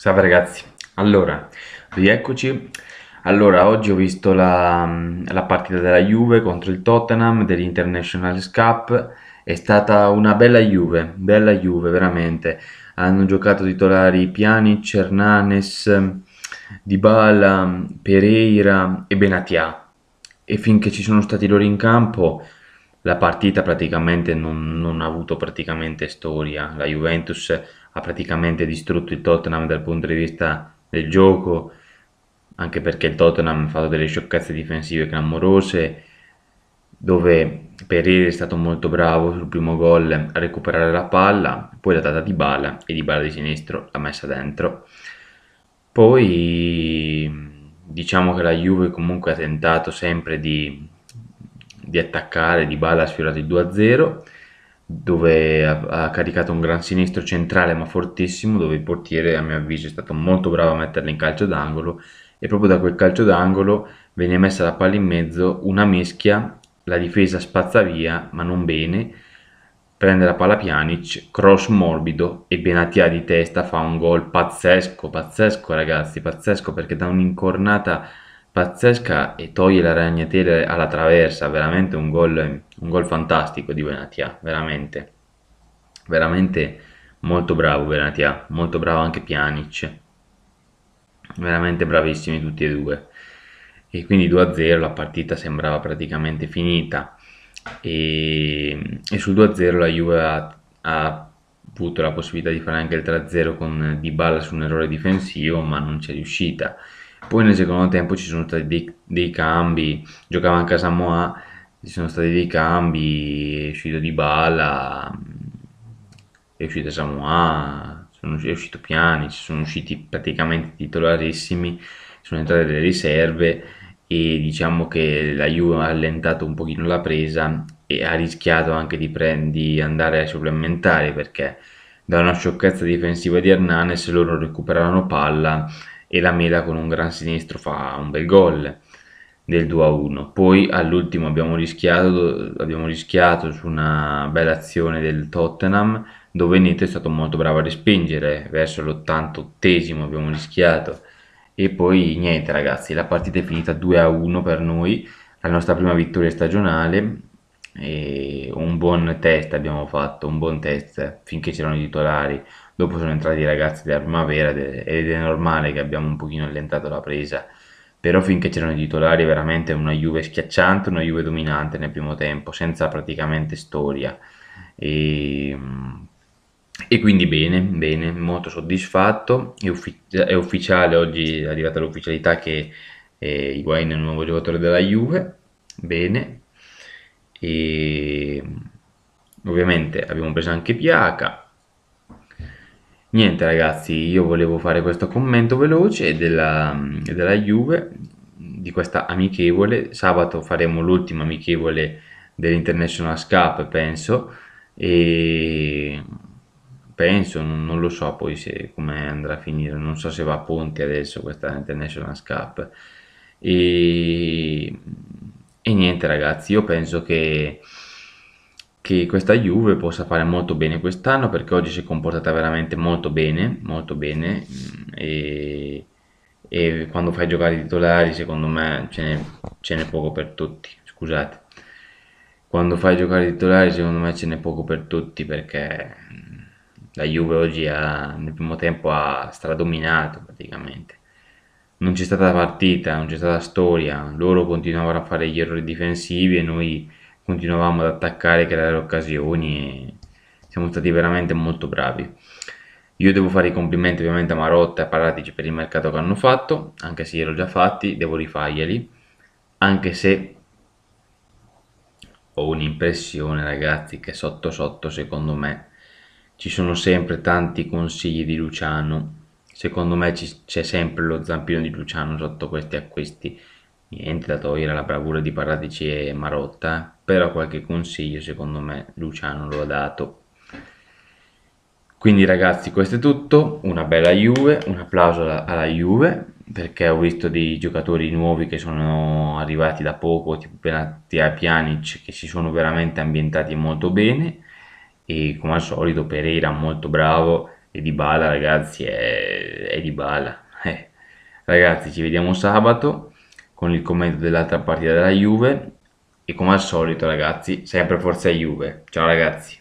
Salve ragazzi, allora, rieccoci. Allora, oggi ho visto la, la, partita della Juve contro il Tottenham dell'International Cup. È stata una bella Juve, bella Juve veramente. Hanno giocato titolari Pjanic, Hernanes, Dybala, Pereira e Benatia. E finché ci sono stati loro in campo, la partita praticamente non, non ha avuto praticamente storia. La Juventus ha praticamente distrutto il Tottenham dal punto di vista del gioco, anche perché il Tottenham ha fatto delle sciocchezze difensive clamorose, dove Perrier è stato molto bravo sul primo gol a recuperare la palla, poi l'ha data di bala e di bala di sinistro l'ha messa dentro. Poi diciamo che la Juve comunque ha tentato sempre di, di attaccare, di bala ha sfiorato il 2-0 dove ha, ha, caricato un gran sinistro centrale ma fortissimo, dove il portiere a mio avviso è stato molto bravo a metterla in calcio d'angolo e proprio da quel calcio d'angolo venne messa la palla in mezzo, una mischia, la difesa spazza via ma non bene, prende la palla Pjanic, cross morbido e Benatia di testa fa un gol pazzesco, pazzesco ragazzi, pazzesco perché da un'incornata pazzesca e toglie la ragnatele alla traversa, veramente un gol, un gol fantastico di Benatia, veramente, veramente molto bravo Benatia, molto bravo anche Pjanic, veramente bravissimi tutti e due. E quindi 2-0 la partita sembrava praticamente finita e, e sul 2-0 la Juve ha, ha avuto la possibilità di fare anche il 3-0 con Balla su un errore difensivo ma non c'è riuscita poi nel secondo tempo ci sono stati dei, dei cambi, giocava anche a Samoa, ci sono stati dei cambi, è uscito Di Balla, è uscito Samoa, è uscito Piani, ci sono usciti praticamente titolarissimi, sono entrate delle riserve e diciamo che la Juve ha allentato un pochino la presa e ha rischiato anche di, pre- di andare ai supplementari perché da una sciocchezza difensiva di Hernanes loro recuperavano palla e la Mela con un gran sinistro fa un bel gol del 2-1. a Poi all'ultimo abbiamo rischiato, abbiamo rischiato su una bella azione del Tottenham dove Neto è stato molto bravo a respingere verso l'88esimo abbiamo rischiato e poi niente ragazzi la partita è finita 2-1 a per noi la nostra prima vittoria stagionale e un buon test abbiamo fatto un buon test finché c'erano i titolari Dopo sono entrati i ragazzi della primavera ed è normale che abbiamo un pochino allentato la presa. Però finché c'erano i titolari veramente una Juve schiacciante, una Juve dominante nel primo tempo, senza praticamente storia. E, mm, e quindi bene, bene, molto soddisfatto. È, uffic- è ufficiale, oggi è arrivata l'ufficialità che eh, Higuain è il nuovo giocatore della Juve. Bene. E ovviamente abbiamo preso anche Piaca Niente ragazzi, io volevo fare questo commento veloce della, della Juve, di questa amichevole. Sabato faremo l'ultima amichevole dell'International Cup, penso, e penso, non, lo so poi se, come andrà a finire, non so se va a Ponti adesso questa International Cup. E, e niente ragazzi, io penso che che questa Juve possa fare molto bene quest'anno perché oggi si è comportata veramente molto bene, molto bene mm, e, e quando fai giocare i titolari secondo me ce n'è, poco per tutti, scusate. Quando fai giocare i titolari secondo me ce n'è poco per tutti perché mm, la Juve oggi ha, nel primo tempo ha stradominato praticamente. Non c'è stata partita, non c'è stata storia, loro continuavano a fare gli errori difensivi e noi continuavamo ad attaccare, creare occasioni e siamo stati veramente molto bravi. Io devo fare i complimenti ovviamente a Marotta e a Paratici per il mercato che hanno fatto, anche se gliel'ho già fatti, devo rifarglieli, anche se ho un'impressione ragazzi che sotto sotto secondo me ci sono sempre tanti consigli di Luciano, secondo me c'è sempre lo zampino di Luciano sotto questi acquisti, niente da togliere la bravura di Paratici e Marotta, eh però qualche consiglio secondo me Luciano lo ha dato. Quindi ragazzi questo è tutto, una bella Juve, un applauso alla, Juve perché ho visto dei giocatori nuovi che sono arrivati da poco, tipo e eh, Pjanic che si sono veramente ambientati molto bene e come al solito Pereira molto bravo e Dybala ragazzi è, è Dybala. Eh. Ragazzi ci vediamo sabato con il commento dell'altra partita della Juve e come al solito ragazzi, sempre forza Juve. Ciao ragazzi.